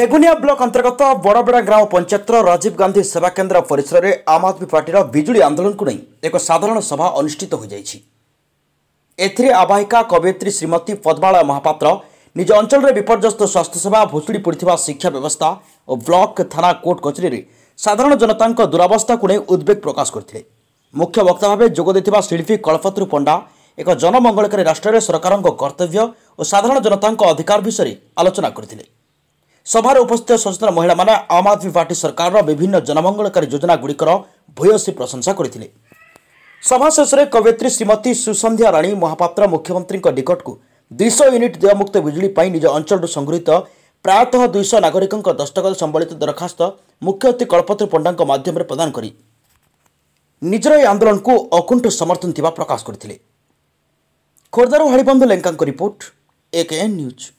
Begunia block ଅନ୍ତର୍ଗତ ବଡ଼ବେଡ଼ା ଗ୍ରାମ ପଞ୍ଚାୟତର ରାଜୀବ ଗାନ୍ଧୀ ସେବା କେନ୍ଦ୍ର ପରିସରରେ ଆମ ଆଦମୀ ପାର୍ଟିର ବିଜୁଳି ଆନ୍ଦୋଳନକୁ ନେଇ ଏକ ସାଧାରଣ ସଭା ଅନୁଷ୍ଠିତ ହୋଇଯାଇଛି ଏଥିରେ ଆବାହିକା କବୟିତ୍ରୀ ଶ୍ରୀମତୀ ପଦ୍ମାଳୟ ମହାପାତ୍ର ନିଜ ଅଞ୍ଚଳରେ ବିପର୍ଯ୍ୟସ୍ତ ସ୍ୱାସ୍ଥ୍ୟସେବା ଭୁଶୁଡ଼ି ପଡ଼ିଥିବା ଶିକ୍ଷା ବ୍ୟବସ୍ଥା ଓ ବ୍ଲକ ଥାନା କୋର୍ଟ କଚେରୀରେ ସାଧାରଣ ଜନତାଙ୍କ ଦୂରାବସ୍ଥାକୁ ନେଇ ଉଦ୍ବେଗ ପ୍ରକାଶ କରିଥିଲେ ମୁଖ୍ୟ ବକ୍ତା ଭାବେ ଯୋଗ ଦେଇଥିବା ଶିଳ୍ପୀ କଳପତରୁ ପଣ୍ଡା ଏକ ଜନମଙ୍ଗଳକାରୀ ରାଷ୍ଟ୍ରରେ ସରକାରଙ୍କ କର୍ତ୍ତବ୍ୟ ଓ ସାଧାରଣ ଜନତାଙ୍କ ଅଧିକାର ବିଷୟରେ ଆଲୋଚନା କରିଥିଲେ उपस्थित सचेत महिला आम आद्मी पर्टी सरकार र विभिन्न जनमङ्गलकारीयसी प्रशंसा कवयत्री श्रीमती सुसन्ध्या राणी महापत्र मुख्यमन्त्री निकट्स युनिट दयमुक्त विजुली निज अञ्चर संगृहित प्रायत दुईश नागरिकको दस्तकल सम्बलित दरखास्त मुख्य अर्थी कलपतुर पण्डा माध्यम समर्थन अकुण्ठर्थन प्रकाश न्यूज़